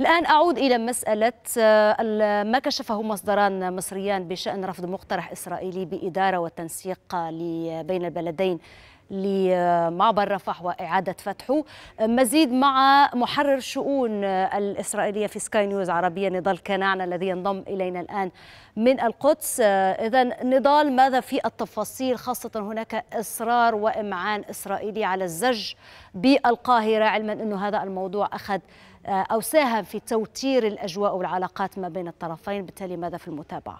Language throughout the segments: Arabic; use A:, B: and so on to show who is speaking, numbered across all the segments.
A: الآن أعود إلى مسألة آه، ما كشفه مصدران مصريان بشأن رفض مقترح إسرائيلي بإدارة وتنسيق بين البلدين لمعبر رفح وإعادة فتحه مزيد مع محرر شؤون الإسرائيلية في سكاي نيوز عربية نضال كنعنا الذي ينضم إلينا الآن من القدس آه، إذا نضال ماذا في التفاصيل خاصة هناك إصرار وإمعان إسرائيلي على الزج بالقاهرة علما أن هذا الموضوع أخذ أو ساهم في توتير الأجواء والعلاقات ما بين الطرفين بالتالي ماذا في المتابعة؟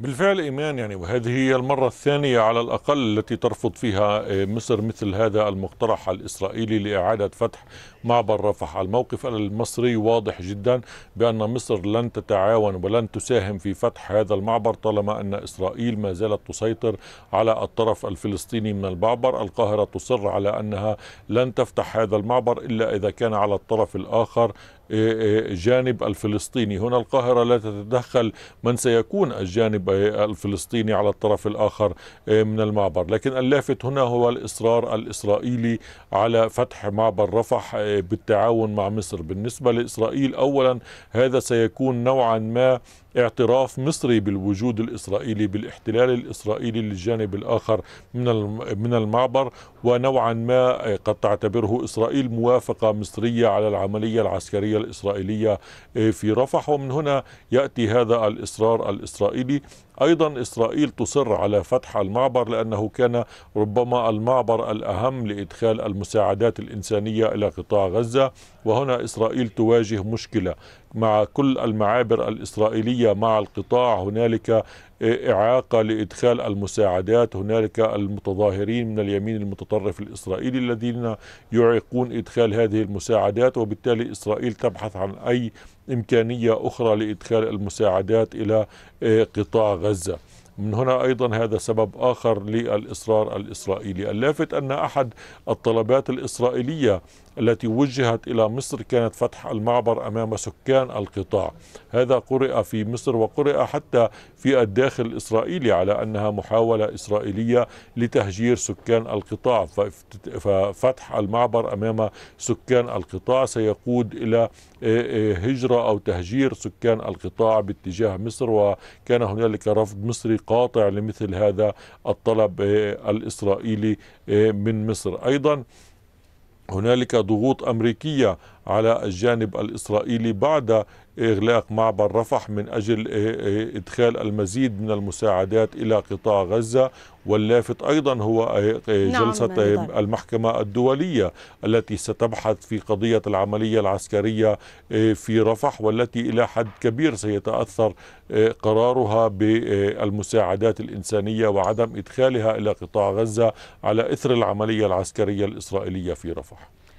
B: بالفعل إيمان يعني وهذه هي المرة الثانية على الأقل التي ترفض فيها آه، مصر مثل هذا المقترح الإسرائيلي لإعادة فتح معبر رفح الموقف المصري واضح جدا بأن مصر لن تتعاون ولن تساهم في فتح هذا المعبر طالما أن إسرائيل ما زالت تسيطر على الطرف الفلسطيني من المعبر القاهرة تصر على أنها لن تفتح هذا المعبر إلا إذا كان على الطرف الآخر الجانب إيه، إيه، الفلسطيني هنا القاهرة لا تتدخل من سيكون الجانب الفلسطيني على الطرف الآخر إيه، من المعبر لكن اللافت هنا هو الإصرار الإسرائيلي على فتح معبر رفح بالتعاون مع مصر بالنسبة لإسرائيل أولا هذا سيكون نوعا ما اعتراف مصري بالوجود الاسرائيلي بالاحتلال الاسرائيلي للجانب الاخر من من المعبر ونوعا ما قد تعتبره اسرائيل موافقه مصريه على العمليه العسكريه الاسرائيليه في رفح ومن هنا ياتي هذا الاصرار الاسرائيلي ايضا اسرائيل تصر على فتح المعبر لانه كان ربما المعبر الاهم لادخال المساعدات الانسانيه الى قطاع غزه وهنا اسرائيل تواجه مشكله مع كل المعابر الاسرائيليه عملية مع القطاع هنالك إعاقة لإدخال المساعدات هنالك المتظاهرين من اليمين المتطرف الإسرائيلي الذين يعيقون إدخال هذه المساعدات وبالتالي إسرائيل تبحث عن أي إمكانية أخرى لإدخال المساعدات إلى قطاع غزة من هنا أيضا هذا سبب آخر للإصرار الإسرائيلي اللافت أن أحد الطلبات الإسرائيلية التي وجهت إلى مصر كانت فتح المعبر أمام سكان القطاع هذا قرئ في مصر وقرئ حتى في الداخل الإسرائيلي على أنها محاولة إسرائيلية لتهجير سكان القطاع ففتح المعبر أمام سكان القطاع سيقود إلى آه، آه، هجرة أو تهجير سكان القطاع باتجاه مصر وكان هنالك رفض مصري قاطع لمثل هذا الطلب آه، الإسرائيلي آه، من مصر أيضا هنالك ضغوط أمريكية على الجانب الإسرائيلي بعد إغلاق معبر رفح من أجل إدخال المزيد من المساعدات إلى قطاع غزة واللافت أيضا هو نعم، جلسة نعم المحكمة الدولية التي ستبحث في قضية العملية العسكرية في رفح والتي إلى حد كبير سيتأثر قرارها بالمساعدات الإنسانية وعدم إدخالها إلى قطاع غزة على إثر العملية العسكرية الإسرائيلية في رفح